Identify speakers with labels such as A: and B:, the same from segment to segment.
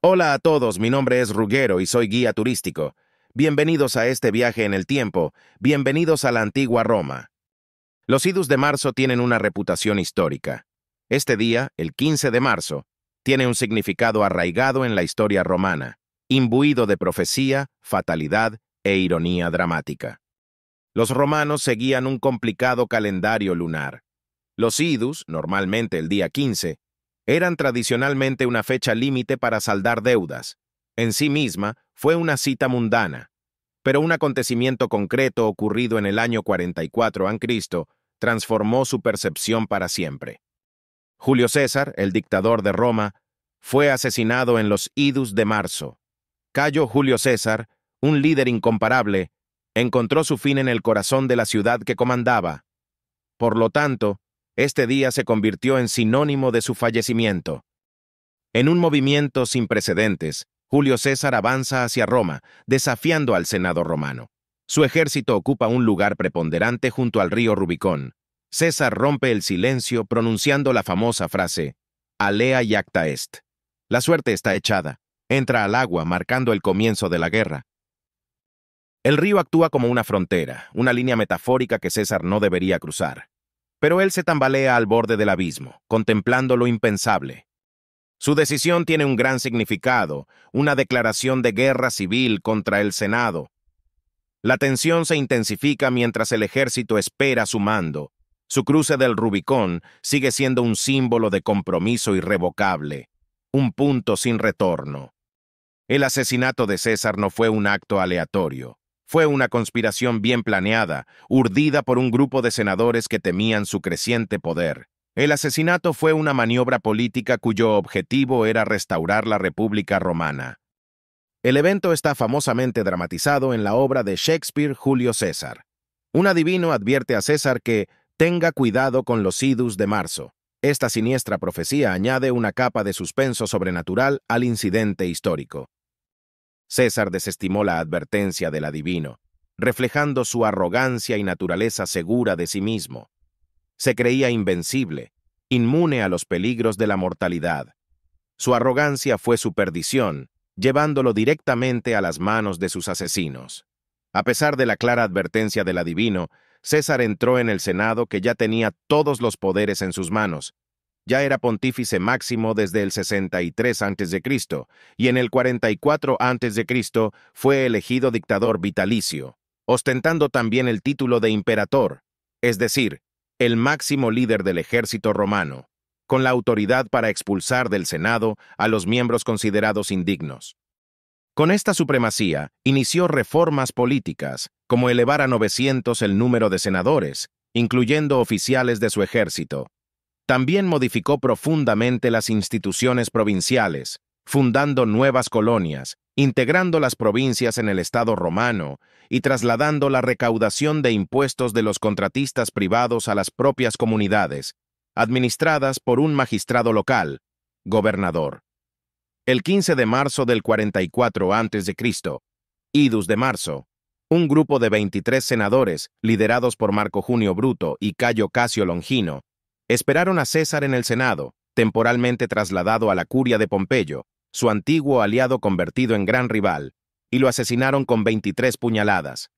A: Hola a todos, mi nombre es Ruguero y soy guía turístico. Bienvenidos a este viaje en el tiempo, bienvenidos a la antigua Roma. Los idus de marzo tienen una reputación histórica. Este día, el 15 de marzo, tiene un significado arraigado en la historia romana, imbuido de profecía, fatalidad e ironía dramática. Los romanos seguían un complicado calendario lunar. Los idus, normalmente el día 15, eran tradicionalmente una fecha límite para saldar deudas. En sí misma, fue una cita mundana. Pero un acontecimiento concreto ocurrido en el año 44 a.C. transformó su percepción para siempre. Julio César, el dictador de Roma, fue asesinado en los Idus de marzo. Cayo Julio César, un líder incomparable, encontró su fin en el corazón de la ciudad que comandaba. Por lo tanto, este día se convirtió en sinónimo de su fallecimiento. En un movimiento sin precedentes, Julio César avanza hacia Roma, desafiando al Senado romano. Su ejército ocupa un lugar preponderante junto al río Rubicón. César rompe el silencio pronunciando la famosa frase, Alea acta est. La suerte está echada. Entra al agua marcando el comienzo de la guerra. El río actúa como una frontera, una línea metafórica que César no debería cruzar pero él se tambalea al borde del abismo, contemplando lo impensable. Su decisión tiene un gran significado, una declaración de guerra civil contra el Senado. La tensión se intensifica mientras el ejército espera su mando. Su cruce del Rubicón sigue siendo un símbolo de compromiso irrevocable, un punto sin retorno. El asesinato de César no fue un acto aleatorio. Fue una conspiración bien planeada, urdida por un grupo de senadores que temían su creciente poder. El asesinato fue una maniobra política cuyo objetivo era restaurar la República Romana. El evento está famosamente dramatizado en la obra de Shakespeare Julio César. Un adivino advierte a César que tenga cuidado con los idus de marzo. Esta siniestra profecía añade una capa de suspenso sobrenatural al incidente histórico. César desestimó la advertencia del adivino, reflejando su arrogancia y naturaleza segura de sí mismo. Se creía invencible, inmune a los peligros de la mortalidad. Su arrogancia fue su perdición, llevándolo directamente a las manos de sus asesinos. A pesar de la clara advertencia del adivino, César entró en el Senado que ya tenía todos los poderes en sus manos, ya era pontífice máximo desde el 63 a.C. y en el 44 a.C. fue elegido dictador vitalicio, ostentando también el título de imperator, es decir, el máximo líder del ejército romano, con la autoridad para expulsar del Senado a los miembros considerados indignos. Con esta supremacía, inició reformas políticas, como elevar a 900 el número de senadores, incluyendo oficiales de su ejército, también modificó profundamente las instituciones provinciales, fundando nuevas colonias, integrando las provincias en el Estado romano y trasladando la recaudación de impuestos de los contratistas privados a las propias comunidades, administradas por un magistrado local, gobernador. El 15 de marzo del 44 a.C., Idus de Marzo, un grupo de 23 senadores, liderados por Marco Junio Bruto y Cayo Casio Longino, Esperaron a César en el Senado, temporalmente trasladado a la curia de Pompeyo, su antiguo aliado convertido en gran rival, y lo asesinaron con 23 puñaladas.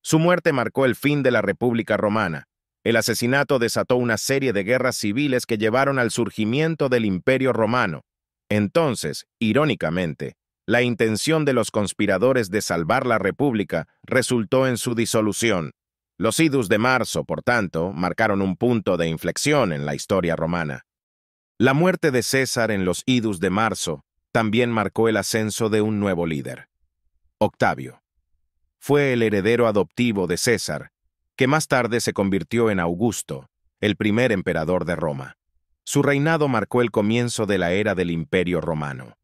A: Su muerte marcó el fin de la República Romana. El asesinato desató una serie de guerras civiles que llevaron al surgimiento del Imperio Romano. Entonces, irónicamente, la intención de los conspiradores de salvar la República resultó en su disolución. Los idus de marzo, por tanto, marcaron un punto de inflexión en la historia romana. La muerte de César en los idus de marzo también marcó el ascenso de un nuevo líder. Octavio. Fue el heredero adoptivo de César, que más tarde se convirtió en Augusto, el primer emperador de Roma. Su reinado marcó el comienzo de la era del Imperio Romano.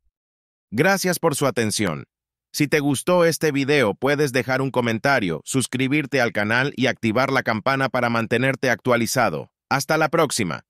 A: Gracias por su atención. Si te gustó este video puedes dejar un comentario, suscribirte al canal y activar la campana para mantenerte actualizado. Hasta la próxima.